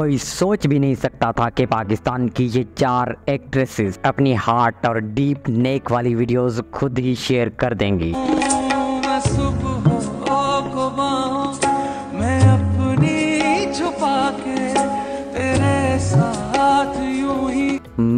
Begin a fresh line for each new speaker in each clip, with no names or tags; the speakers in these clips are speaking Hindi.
कोई सोच भी नहीं सकता था कि पाकिस्तान की ये चार एक्ट्रेसेस अपनी हार्ट और डीप नेक वाली वीडियोस खुद ही शेयर कर देंगी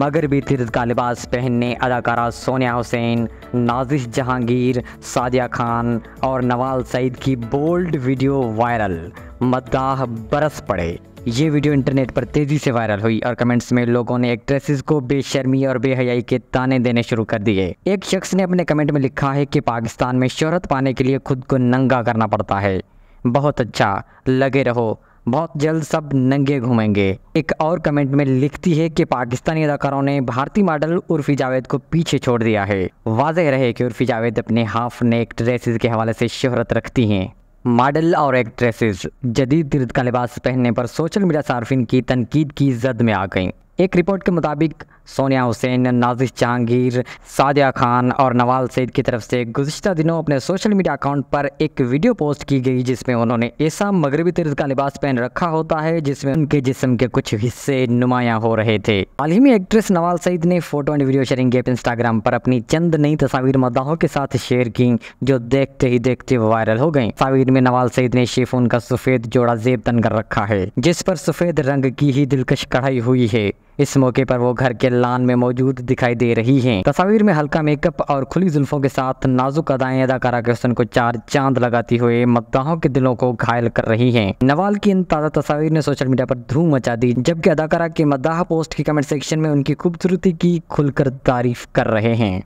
मगर भी तिरत का लिबास पहनने अदाकारा सोनिया हुसैन नाजिश जहांगीर सादिया खान और नवाल सईद की बोल्ड वीडियो वायरल मद्दाह बरस पड़े ये वीडियो इंटरनेट पर तेज़ी से वायरल हुई और कमेंट्स में लोगों ने एक्ट्रेसेस को बेशर्मी और बेहयाई के ताने देने शुरू कर दिए एक शख्स ने अपने कमेंट में लिखा है कि पाकिस्तान में शोहरत पाने के लिए खुद को नंगा करना पड़ता है बहुत अच्छा लगे रहो बहुत जल्द सब नंगे घूमेंगे एक और कमेंट में लिखती है कि पाकिस्तानी अदाकारों ने भारतीय मॉडल उर्फी जावेद को पीछे छोड़ दिया है वाजह रहे कि उर्फी जावेद अपने हाफ नेक ड्रेसेस के हवाले से शोहरत रखती हैं मॉडल और एक्ट्रेसेस जदीद तिरद का लिबास पहनने पर सोशल मीडिया सार्फिन की तनकीद की जद में आ गईं एक रिपोर्ट के मुताबिक सोनिया हुसैन नाजिश जहांगीर सादिया खान और नवाल सईद की तरफ से गुजशत दिनों अपने सोशल मीडिया अकाउंट पर एक वीडियो पोस्ट की गई जिसमें उन्होंने ऐसा मगरबी तर्ज का लिबास पहन रखा होता है जिसमें उनके जिस्म के कुछ हिस्से नुमाया हो रहे थे हाल ही में एक्ट्रेस नवाल सईद ने photo and video sharing app Instagram पर अपनी चंद नई तस्वीर मदाहों के साथ शेयर की जो देखते ही देखते वायरल हो गयी तस्वीर में नवाल सईद ने शेफून का सफेद जोड़ा जेब तन कर रखा है जिस पर सफेद रंग की ही दिलकश कढ़ाई हुई है इस मौके पर वो घर के लान में मौजूद दिखाई दे रही हैं। तस्वीर में हल्का मेकअप और खुली जुल्फों के साथ नाजुक अदाएं अदाकारा के को चार चांद लगाती हुए मद्दाहों के दिलों को घायल कर रही हैं। नवाल की इन ताज़ा तस्वीर ने सोशल मीडिया पर धूम मचा दी जबकि अदाकारा के मद्दाह पोस्ट के कमेंट सेक्शन में उनकी खूबसूरती की खुलकर तारीफ कर रहे हैं